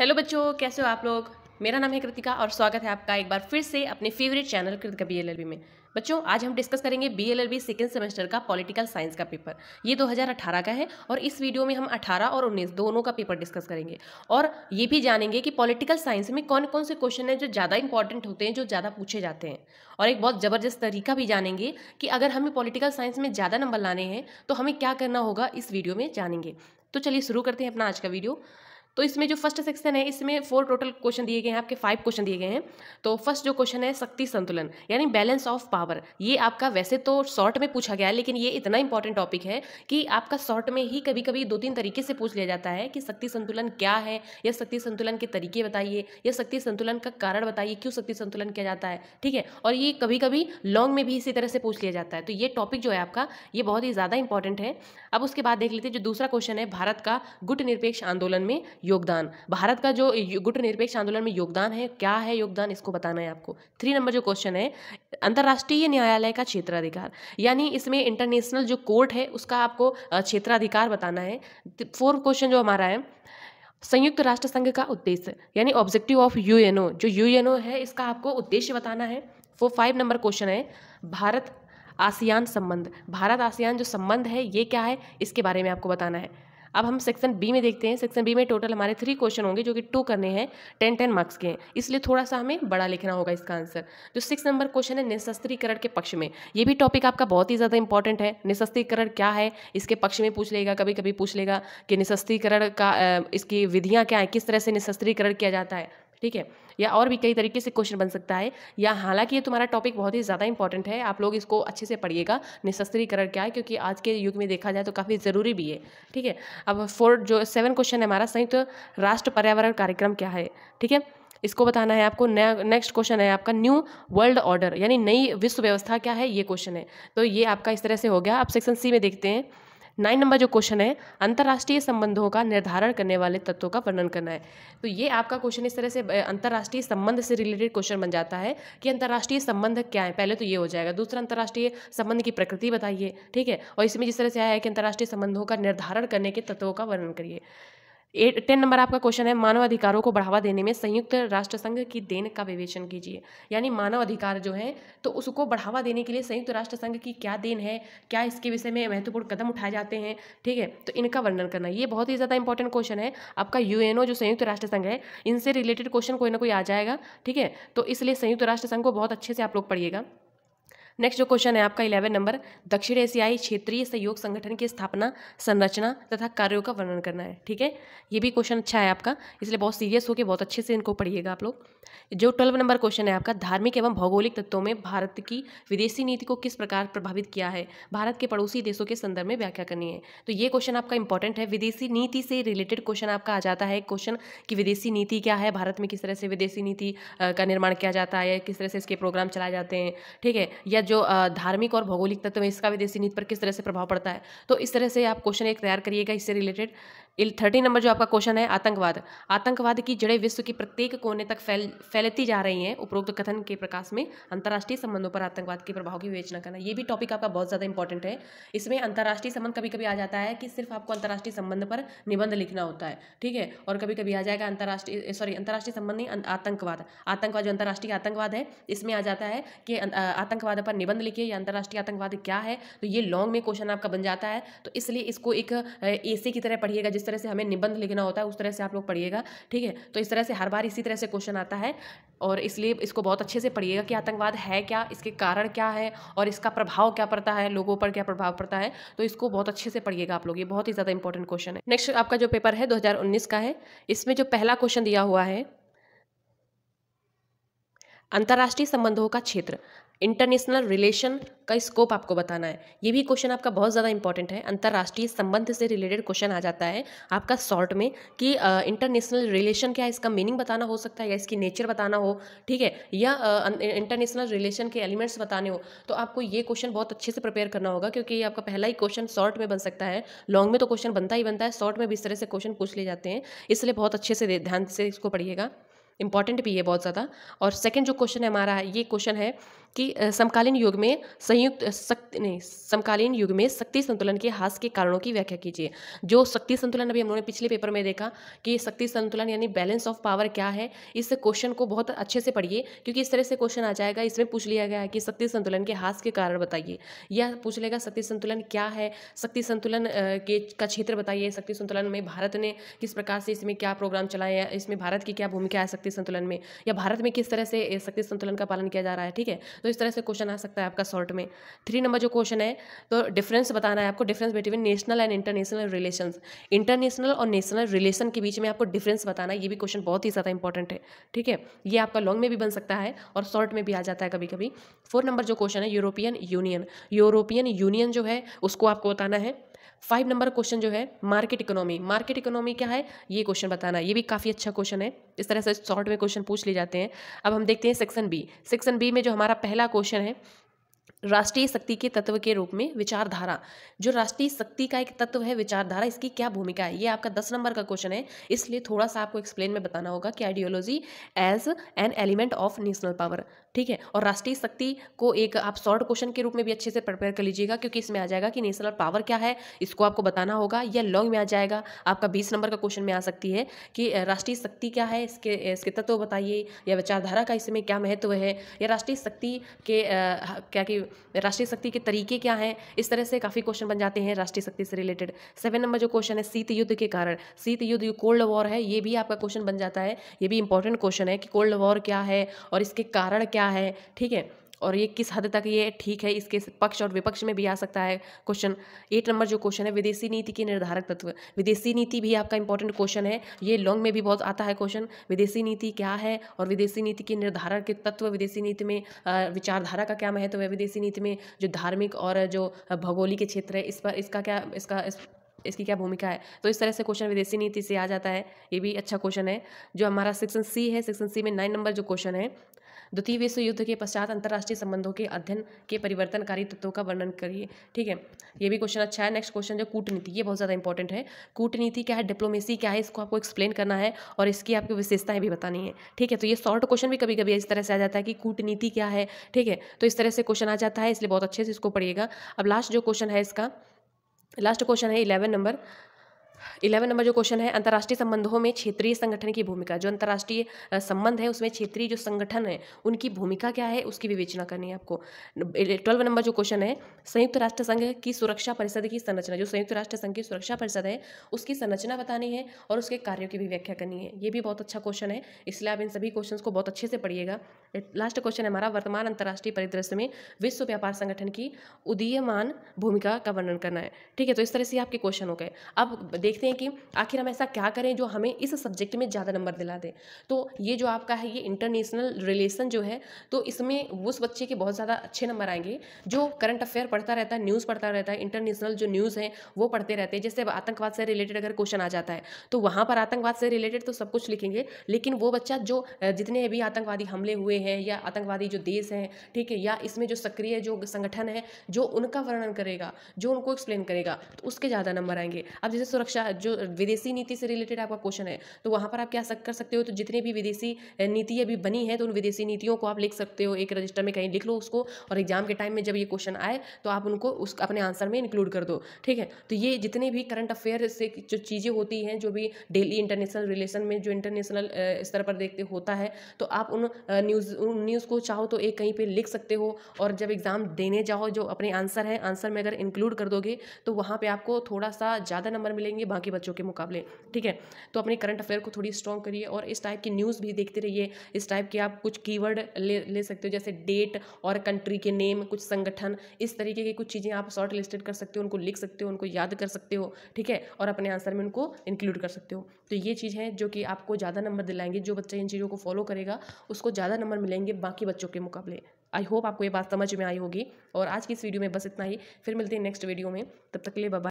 hello बच्चों कैसे हो आप लोग मेरा नाम है कृतिका और स्वागत है आपका एक बार फिर से अपने favourite channel Kritika B L में बच्चों आज हम डिस्कस करेंगे B L L B second semester का पॉलिटिकल साइंस का पेपर ये 2018 का है और इस वीडियो में हम 18 और 19 दोनों का पेपर डिस्कस करेंगे और ये भी जानेंगे कि पॉलिटिकल साइंस में कौन कौन से क्वेश्चन हैं जो ज़्यादा इंपॉर्टेंट होते हैं जो ज़्यादा पूछे जाते हैं और एक बहुत ज़बरदस्त तरीका भी जानेंगे कि अगर हमें पॉलिटिकल साइंस में ज़्यादा नंबर लाने हैं तो हमें क्या करना होगा इस वीडियो में जानेंगे तो चलिए शुरू करते हैं अपना आज का वीडियो तो इसमें जो फर्स्ट सेक्शन है इसमें फोर टोटल क्वेश्चन दिए गए हैं आपके फाइव क्वेश्चन दिए गए हैं तो फर्स्ट जो क्वेश्चन है शक्ति संतुलन यानी बैलेंस ऑफ पावर ये आपका वैसे तो शॉर्ट में पूछा गया है लेकिन ये इतना इंपॉर्टेंट टॉपिक है कि आपका शॉर्ट में ही कभी कभी दो तीन तरीके से पूछ लिया जाता है कि शक्ति संतुलन क्या है या शक्ति संतुलन के तरीके बताइए या शक्ति संतुलन का कारण बताइए क्यों शक्ति संतुलन किया जाता है ठीक है और ये कभी कभी लॉन्ग में भी इसी तरह से पूछ लिया जाता है तो ये टॉपिक जो है आपका ये बहुत ही ज़्यादा इंपॉर्टेंट है अब उसके बाद देख लेते हैं जो दूसरा क्वेश्चन है भारत का गुट निरपेक्ष आंदोलन में योगदान भारत का जो गुट निरपेक्ष आंदोलन में योगदान है क्या है योगदान इसको बताना है आपको थ्री नंबर जो क्वेश्चन है अंतर्राष्ट्रीय न्यायालय का क्षेत्राधिकार यानी इसमें इंटरनेशनल जो कोर्ट है उसका आपको क्षेत्राधिकार बताना है फोर्थ क्वेश्चन जो हमारा है संयुक्त राष्ट्र संघ का उद्देश्य यानी ऑब्जेक्टिव ऑफ यूएनओ जो यूएनओ है इसका आपको उद्देश्य बताना है वो फाइव नंबर क्वेश्चन है भारत आसियान संबंध भारत आसियान जो संबंध है ये क्या है इसके बारे में आपको बताना है अब हम सेक्शन बी में देखते हैं सेक्शन बी में टोटल हमारे थ्री क्वेश्चन होंगे जो कि टू करने हैं टेन टेन मार्क्स के हैं इसलिए थोड़ा सा हमें बड़ा लिखना होगा इसका आंसर जो सिक्स नंबर क्वेश्चन है निशस्त्रीकरण के पक्ष में ये भी टॉपिक आपका बहुत ही ज़्यादा इंपॉर्टेंट है निशस्त्रीकरण क्या है इसके पक्ष में पूछ लेगा कभी कभी पूछ लेगा कि निशस्त्रीकरण का इसकी विधियाँ क्या है किस तरह से निशस्त्रीकरण किया जाता है ठीक है या और भी कई तरीके से क्वेश्चन बन सकता है या हालांकि ये तुम्हारा टॉपिक बहुत ही ज़्यादा इंपॉर्टेंट है आप लोग इसको अच्छे से पढ़िएगा निशस्त्रीकरण क्या है क्योंकि आज के युग में देखा जाए तो काफ़ी ज़रूरी भी है ठीक है अब फोर जो सेवन क्वेश्चन है हमारा संयुक्त तो राष्ट्र पर्यावरण कार्यक्रम क्या है ठीक है इसको बताना है आपको नया नेक्स्ट क्वेश्चन है आपका न्यू वर्ल्ड ऑर्डर यानी नई विश्व व्यवस्था क्या है ये क्वेश्चन है तो ये आपका इस तरह से हो गया आप सेक्शन सी में देखते हैं नाइन नंबर जो क्वेश्चन है अंतर्राष्ट्रीय संबंधों का निर्धारण करने वाले तत्वों का वर्णन करना है तो ये आपका क्वेश्चन इस तरह से अंतर्राष्ट्रीय संबंध से रिलेटेड क्वेश्चन बन जाता है कि अंतर्राष्ट्रीय संबंध क्या है पहले तो ये हो जाएगा दूसरा अंतर्राष्ट्रीय संबंध की प्रकृति बताइए ठीक है और इसमें जिस तरह से आया है कि अंतर्राष्ट्रीय संबंधों का निर्धारण करने के तत्वों का वर्णन करिए एट टेन नंबर आपका क्वेश्चन है मानव अधिकारों को बढ़ावा देने में संयुक्त राष्ट्र संघ की देन का विवेचन कीजिए यानी मानव अधिकार जो है तो उसको बढ़ावा देने के लिए संयुक्त राष्ट्र संघ की क्या देन है क्या इसके विषय में महत्वपूर्ण कदम उठाए जाते हैं ठीक है तो इनका वर्णन करना ये बहुत ही ज़्यादा इंपॉर्टेंट क्वेश्चन है आपका यू जो संयुक्त राष्ट्र संघ है इनसे रिलेटेड क्वेश्चन कोई ना कोई आ जाएगा ठीक है तो इसलिए संयुक्त राष्ट्र संघ को बहुत अच्छे से आप लोग पढ़िएगा नेक्स्ट जो क्वेश्चन है आपका इलेवन नंबर दक्षिण एशियाई क्षेत्रीय सहयोग संगठन की स्थापना संरचना तथा कार्यों का वर्णन करना है ठीक है ये भी क्वेश्चन अच्छा है आपका इसलिए बहुत सीरियस होकर बहुत अच्छे से इनको पढ़िएगा आप लोग जो ट्वेल्व नंबर क्वेश्चन है आपका धार्मिक एवं भौगोलिक तत्वों में भारत की विदेशी नीति को किस प्रकार प्रभावित किया है भारत के पड़ोसी देशों के संदर्भ में व्याख्या करनी है तो ये क्वेश्चन आपका इंपॉर्टेंट है विदेशी नीति से रिलेटेड क्वेश्चन आपका आ जाता है क्वेश्चन कि विदेशी नीति क्या है भारत में किस तरह से विदेशी नीति का निर्माण किया जाता है किस तरह से इसके प्रोग्राम चलाए जाते हैं ठीक है या जो धार्मिक और भौगोलिक तत्व है इसका विदेशी नीति पर किस तरह से प्रभाव पड़ता है तो इस तरह से आप क्वेश्चन एक तैयार करिएगा इससे रिलेटेड थर्टी नंबर जो आपका क्वेश्चन है आतंकवाद आतंकवाद की जड़ें विश्व के प्रत्येक कोने तक फैल फैलती जा रही हैं उपरोक्त कथन के प्रकाश में अंतर्राष्ट्रीय संबंधों पर आतंकवाद के प्रभाव की विवेचना करना ये भी टॉपिक आपका बहुत ज़्यादा इंपॉर्टेंट है इसमें अंतर्राष्ट्रीय संबंध कभी कभी आ जाता है कि सिर्फ आपको अंतर्राष्ट्रीय संबंध पर निबंध लिखना होता है ठीक है और कभी कभी आ जाएगा अंतर्राष्ट्रीय सॉरी अंतर्राष्ट्रीय संबंध नहीं अं, आतंकवाद आतंकवाद जो अंतर्राष्ट्रीय आतंकवाद है इसमें आ जाता है कि अं, आतंकवाद पर निबंध लिखिए या अंतर्राष्ट्रीय आतंकवाद क्या है तो ये लॉन्ग में क्वेश्चन आपका बन जाता है तो इसलिए इसको एक ए की तरह पढ़िएगा जिस तरह से हमें निबंध लिखना होता है उस तरह से आप लोग पढ़िएगा ठीक है तो इस तरह से हर बार इसी तरह से क्वेश्चन आता है और इसलिए इसको बहुत अच्छे से पढ़िएगा कि आतंकवाद है क्या इसके कारण क्या है और इसका प्रभाव क्या पड़ता है लोगों पर क्या प्रभाव पड़ता है तो इसको बहुत अच्छे से पढ़िएगा आप लोग ये बहुत ही ज़्यादा इंपॉर्टेंट क्वेश्चन है नेक्स्ट आपका जो पेपर है दो का है इसमें जो पहला क्वेश्चन दिया हुआ है अंतर्राष्ट्रीय संबंधों का क्षेत्र इंटरनेशनल रिलेशन का स्कोप आपको बताना है ये भी क्वेश्चन आपका बहुत ज़्यादा इंपॉर्टेंट है अंतर्राष्ट्रीय संबंध से रिलेटेड क्वेश्चन आ जाता है आपका शॉर्ट में कि इंटरनेशनल रिलेशन क्या है इसका मीनिंग बताना हो सकता है या इसकी नेचर बताना हो ठीक है या अं, इंटरनेशनल रिलेशन के एलिमेंट्स बताने हो तो आपको ये क्वेश्चन बहुत अच्छे से प्रिपेयर करना होगा क्योंकि ये आपका पहला ही क्वेश्चन शॉर्ट में बन सकता है लॉन्ग में तो क्वेश्चन बनता ही बनता है शॉर्ट में भी इस तरह से क्वेश्चन पूछ ले जाते हैं इसलिए बहुत अच्छे से ध्यान से इसको पढ़िएगा इंपॉर्टेंट भी है बहुत ज़्यादा और सेकेंड जो क्वेश्चन है हमारा ये क्वेश्चन है कि समकालीन युग में संयुक्त शक्ति नहीं समकालीन युग में शक्ति संतुलन के हास के कारणों की व्याख्या कीजिए जो शक्ति संतुलन अभी हम लोगों ने पिछले पेपर में देखा कि शक्ति संतुलन यानी बैलेंस ऑफ पावर क्या है इस क्वेश्चन को बहुत अच्छे से पढ़िए क्योंकि इस तरह से क्वेश्चन आ जाएगा इसमें पूछ लिया गया है कि शक्ति संतुलन के हास के कारण बताइए या पूछ लेगा शक्ति संतुलन क्या है शक्ति संतुलन के का क्षेत्र बताइए शक्ति संतुलन में भारत ने किस प्रकार से इसमें क्या प्रोग्राम चलाए इसमें भारत की क्या भूमिका है शक्ति संतुलन में या भारत में किस तरह से शक्ति संतुलन का पालन किया जा रहा है ठीक है तो इस तरह से क्वेश्चन आ सकता है आपका शॉर्ट में थ्री नंबर जो क्वेश्चन है तो डिफरेंस बताना है आपको difference between national and international relation international और नेशनल रिलेशन के बीच में आपको डिफरेंस बताना ये भी क्वेश्चन बहुत ही ज़्यादा इंपॉर्टेंट है ठीक है ये आपका लॉन्ग में भी बन सकता है और शॉर्ट में भी आ जाता है कभी कभी फोर नंबर जो क्वेश्चन है यूरोपियन यूनियन यूरोपियन यूनियन जो है उसको आपको बताना है फाइव नंबर क्वेश्चन जो है मार्केट इकोनॉमी मार्केट इकोनॉमी क्या है ये क्वेश्चन बताना ये भी काफ़ी अच्छा क्वेश्चन है इस तरह से शॉर्ट में क्वेश्चन पूछ लिए जाते हैं अब हम देखते हैं सेक्शन बी सेक्शन बी में जो हमारा पहला क्वेश्चन है राष्ट्रीय शक्ति के तत्व के रूप में विचारधारा जो राष्ट्रीय शक्ति का एक तत्व है विचारधारा इसकी क्या भूमिका है ये आपका दस नंबर का क्वेश्चन है इसलिए थोड़ा सा आपको एक्सप्लेन में बताना होगा कि ideology as an element of national power ठीक है और राष्ट्रीय शक्ति को एक आप शॉर्ट क्वेश्चन के रूप में भी अच्छे से प्रिपेयर कर लीजिएगा क्योंकि इसमें आ जाएगा कि नेशनल पावर क्या है इसको आपको बताना होगा या लॉन्ग में आ जाएगा आपका बीस नंबर का क्वेश्चन में आ सकती है कि राष्ट्रीय शक्ति क्या है इसके इसके तत्व बताइए या विचारधारा का इसमें क्या महत्व है या राष्ट्रीय शक्ति के क्या कि राष्ट्रीय शक्ति के तरीके क्या हैं इस तरह से काफ़ी क्वेश्चन बन जाते हैं राष्ट्रीय शक्ति से रिलेटेड सेवन नंबर जो क्वेश्चन है शीत युद्ध के कारण शीत युद्ध कोल्ड वॉर है ये भी आपका क्वेश्चन बन जाता है ये भी इंपॉर्टेंट क्वेश्चन है कि कोल्ड वॉर क्या है और इसके कारण क्या क्या है ठीक है और ये किस हद तक ये ठीक है इसके पक्ष और विपक्ष में भी आ सकता है क्वेश्चन एट नंबर जो क्वेश्चन है विदेशी नीति के निर्धारक तत्व विदेशी नीति भी आपका इंपॉर्टेंट क्वेश्चन है ये लॉन्ग में भी बहुत आता है क्वेश्चन विदेशी नीति क्या है और विदेशी नीति के निर्धारक के तत्व विदेशी नीति में विचारधारा का क्या महत्व है विदेशी नीति में जो धार्मिक और जो भौगोलिक क्षेत्र है इस पर इसका क्या इसका इसकी क्या भूमिका है तो इस तरह से क्वेश्चन विदेशी नीति से आ जाता है ये भी अच्छा क्वेश्चन है जो हमारा सेक्शन सी है सेक्शन सी में नाइन नंबर जो क्वेश्चन है द्वितीय विश्व युद्ध के पश्चात अंतर्राष्ट्रीय संबंधों के अध्ययन के परिवर्तनकारी तत्वों का वर्णन करिए ठीक है ये भी क्वेश्चन अच्छा है नेक्स्ट क्वेश्चन जो कूटनीति ये बहुत ज़्यादा इंपॉर्टेंट है कूटनीति क्या है डिप्लोमेसी क्या है इसको आपको एक्सप्लेन करना है और इसकी आपकी विशेषताएं भी बतानी है ठीक है तो ये शॉर्ट क्वेश्चन भी कभी कभी इस तरह से आ जाता है कि कूटनीति क्या है ठीक है तो इस तरह से क्वेश्चन आ जाता है इसलिए बहुत अच्छे से इसको पढ़िएगा अब लास्ट जो क्वेश्चन है इसका लास्ट क्वेश्चन है इलेवन नंबर इलेवन नंबर जो क्वेश्चन है अंतर्राष्ट्रीय संबंधों में क्षेत्रीय संगठन की भूमिका जो अंतर्राष्ट्रीय संबंध है उसमें क्षेत्रीय जो संगठन है उनकी भूमिका क्या है उसकी विवेचना करनी है आपको ट्वेल्व नंबर जो क्वेश्चन है संयुक्त राष्ट्र संघ की सुरक्षा परिषद की संरचना जो संयुक्त राष्ट्र संघ की सुरक्षा परिषद है उसकी संरचना बतानी है और उसके कार्यों की भी व्याख्या करनी है ये भी बहुत अच्छा क्वेश्चन है इसलिए आप इन सभी क्वेश्चन को बहुत अच्छे से पढ़िएगा लास्ट क्वेश्चन हमारा वर्तमान अंतर्राष्ट्रीय परिदृश्य में विश्व व्यापार संगठन की उदीयमान भूमिका का वर्णन करना है ठीक है तो इस तरह से आपके क्वेश्चन हो गए अब देख देखते हैं कि आखिर हम ऐसा क्या करें जो हमें इस सब्जेक्ट में ज़्यादा नंबर दिला दे तो ये जो आपका है ये इंटरनेशनल रिलेशन जो है तो इसमें उस बच्चे के बहुत ज़्यादा अच्छे नंबर आएंगे जो करंट अफेयर पढ़ता रहता है न्यूज़ पढ़ता रहता है इंटरनेशनल जो न्यूज़ है वो पढ़ते रहते हैं जैसे आतंकवाद से रिलेटेड अगर क्वेश्चन आ जाता है तो वहाँ पर आतंकवाद से रिलेटेड तो सब कुछ लिखेंगे लेकिन वो बच्चा जो जितने भी आतंकवादी हमले हुए हैं या आतंकवादी जो देश हैं ठीक है या इसमें जो सक्रिय जो संगठन है जो उनका वर्णन करेगा जो उनको एक्सप्लेन करेगा तो उसके ज़्यादा नंबर आएंगे अब जैसे सुरक्षा जो विदेशी नीति से रिलेटेड आपका क्वेश्चन है तो वहाँ पर आप क्या कर सकते हो तो जितनी भी विदेशी नीति अभी बनी है तो उन विदेशी नीतियों को आप लिख सकते हो एक रजिस्टर में कहीं लिख लो उसको और एग्जाम के टाइम में जब ये क्वेश्चन आए तो आप उनको उस अपने आंसर में इंक्लूड कर दो ठीक है तो ये जितने भी करंट अफेयर से जो चीज़ें होती हैं जो भी डेली इंटरनेशनल रिलेशन में जो इंटरनेशनल स्तर पर देखते होता है तो आप उन न्यूज़ उन न्यूज़ को चाहो तो एक कहीं पर लिख सकते हो और जब एग्ज़ाम देने जाओ जो अपने आंसर है आंसर में अगर इंक्लूड कर दोगे तो वहाँ पर आपको थोड़ा सा ज़्यादा नंबर मिलेंगे बाकी बच्चों के मुकाबले ठीक है तो अपनी करंट अफेयर को थोड़ी स्ट्रॉन्ग करिए और इस टाइप की न्यूज़ भी देखते रहिए इस टाइप की आप कुछ कीवर्ड ले ले सकते हो जैसे डेट और कंट्री के नेम कुछ संगठन इस तरीके की कुछ चीज़ें आप शॉर्ट लिस्टेड कर सकते हो उनको लिख सकते हो उनको याद कर सकते हो ठीक है और अपने आंसर में उनको इंक्लूड कर सकते हो तो ये चीज़ है जो कि आपको ज़्यादा नंबर दिलाएंगे जो बच्चा इन चीज़ों को फॉलो करेगा उसको ज़्यादा नंबर मिलेंगे बाकी बच्चों के मुकाबले आई होप आपको ये बात समझ में आई होगी और आज की इस वीडियो में बस इतना ही फिर मिलते हैं नेक्स्ट वीडियो में तब तक के लिए बाबा